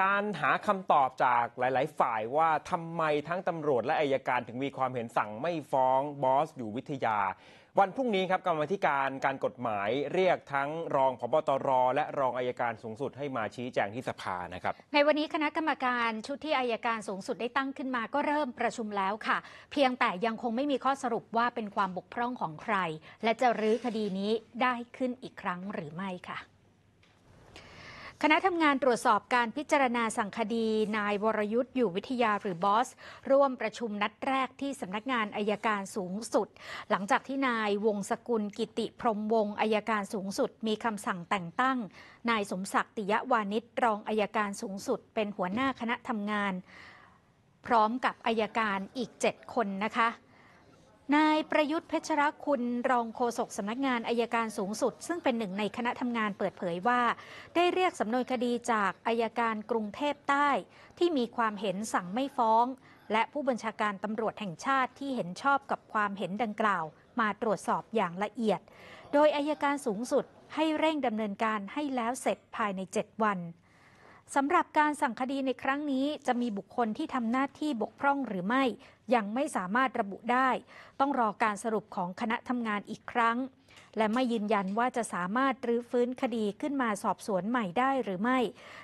การหาคำตอบจากหลาย ๆ ฝ่ายว่าทำไมทั้งตำรวจและอายการถึงมีความเห็นสั่งไม่ฟ้องบอสอยู่วิทยา วันพรุ่งนี้ครับกรรมธิการการกฎหมายเรียกทั้งรองพบตรและรองอายการสูงสุดให้มาชี้แจงที่สภานะครับ ในวันนี้คณะกรรมการชุดที่อายการสูงสุดได้ตั้งขึ้นมาก็เริ่มประชุมแล้วค่ะ เพียงแต่ยังคงไม่มีข้อสรุปว่าเป็นความบกพร่องของใคร และจะรื้อคดีนี้ได้ขึ้นอีกครั้งหรือไม่ค่ะคณะทำงานตรวจสอบการพิจารณาสังคดี นายวรยุทธ์อยู่วิทยาหรือบอสร่วมประชุมนัดแรกที่สำนักงานอายการสูงสุด หลังจากที่นายวงสกุลกิติพรมวงอายการสูงสุดมีคำสั่งแต่งตั้ง นายสมศักดิ์ติยวานิชรองอายการสูงสุด เป็นหัวหน้าคณะทำงาน พร้อมกับอายการอีก 7 คนนะคะนายประยุทธ์เพชรคุณ รองโฆษกสำนักงานอายการสูงสุด ซึ่งเป็นหนึ่งในคณะทำงานเปิดเผยว่า ได้เรียกสำนวนคดีจากอายการกรุงเทพใต้ ที่มีความเห็นสั่งไม่ฟ้อง และผู้บัญชาการตำรวจแห่งชาติที่เห็นชอบกับความเห็นดังกล่าว มาตรวจสอบอย่างละเอียด โดยอายการสูงสุดให้เร่งดำเนินการให้แล้วเสร็จภายใน 7 วันสำหรับการสั่งคดีในครั้งนี้จะมีบุคคลที่ทำหน้าที่บกพร่องหรือไม่ ยังไม่สามารถระบุได้ ต้องรอการสรุปของคณะทำงานอีกครั้ง และไม่ยืนยันว่าจะสามารถ รื้อฟื้นคดีขึ้นมาสอบสวนใหม่ได้หรือไม่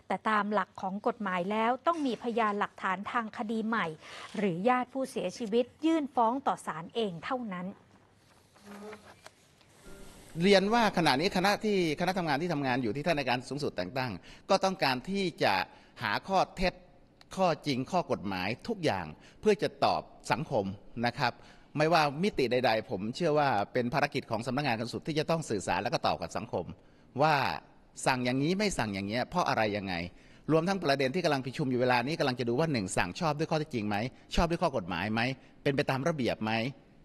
แต่ตามหลักของกฎหมายแล้วต้องมีพยานหลักฐานทางคดีใหม่ หรือญาติผู้เสียชีวิตยื่นฟ้องต่อศาลเองเท่านั้นเรียนว่าขณะนี้คณะที่คณะทำงานที่ทำงานอยู่ที่ท่านในการสูงสุดแต่งตั้งก็ต้องการที่จะหาข้อเท็จข้อจริงข้อกฎหมายทุกอย่างเพื่อจะตอบสังคม นะครับ ไม่ว่ามิติใด ๆ ผมเชื่อว่าเป็นภารกิจของสำนักงงานสูงสุดที่จะต้องสื่อสารและก็ตอบกับสังคม ว่าสั่งอย่างนี้ไม่สั่งอย่างนี้เพราะอะไรยังไง รวมทั้งประเด็นที่กำลังประชุมอยู่เวลานี้กำลังจะดูว่าหนึ่งสั่งชอบด้วยข้อเท็จจริงไหมชอบด้วยข้อกฎหมายไหมเป็นไปตามระเบียบไหม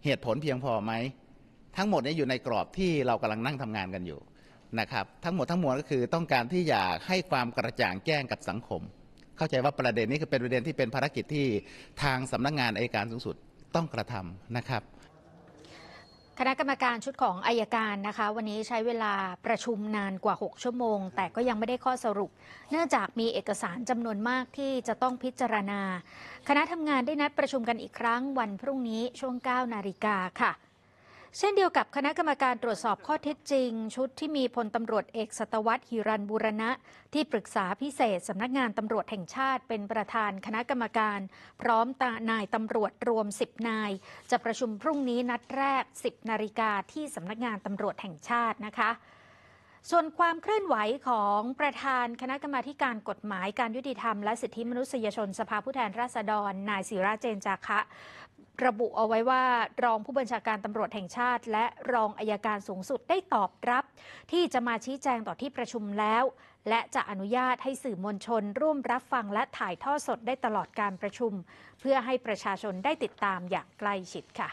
เหตุผลเพียงพอไหมทั้งหมดนี้อยู่ในกรอบที่เรากำลังนั่งทำงานกันอยู่นะครับ ทั้งหมดทั้งมวลก็คือต้องการที่อยากให้ความกระจ่างแจ้งกับสังคม เข้าใจว่าประเด็นนี้คือเป็นประเด็นที่เป็นภารกิจที่ทางสำนักงงานอายการสูงสุดต้องกระทำนะครับ คณะกรรมการชุดของอายการนะคะ วันนี้ใช้เวลาประชุมนานกว่า 6 ชั่วโมง แต่ก็ยังไม่ได้ข้อสรุป เนื่องจากมีเอกสารจำนวนมากที่จะต้องพิจารณา คณะทำงานได้นัดประชุมกันอีกครั้งวันพรุ่งนี้ช่วง9นาฬิกาค่ะเช่นเดียวกับ คณะกรรมการตรวจสอบข้อเท็จจริง ชุดที่มีพลตำรวจเอกสตวัตหิรันบุรณะ ที่ปรึกษาพิเศษสำนักงานตำรวจแห่งชาติ เป็นประธาน คณะกรรมการพร้อมตานายตำรวจรวม 10 นาย จะประชุมพรุ่งนี้นัดแรก 10นาฬิกาที่สำนักงานตำรวจแห่งชาตินะคะ ส่วนความเคลื่อนไหวของประธานคณะกรรมาการกฎหมายการยุติธรรมและสิทธิมนุษยชน สภาผู้แทนราษฎร นายศิราเจนจาคะระบุเอาไว้ว่า รองผู้บัญชาการตำรวจแห่งชาติ และรองอายการสูงสุดได้ตอบรับ ที่จะมาชี้แจงต่อที่ประชุมแล้ว และจะอนุญาตให้สื่อมวลชน ร่วมรับฟังและถ่ายทอดสดได้ตลอดการประชุม เพื่อให้ประชาชนได้ติดตามอย่างใกล้ชิดค่ะ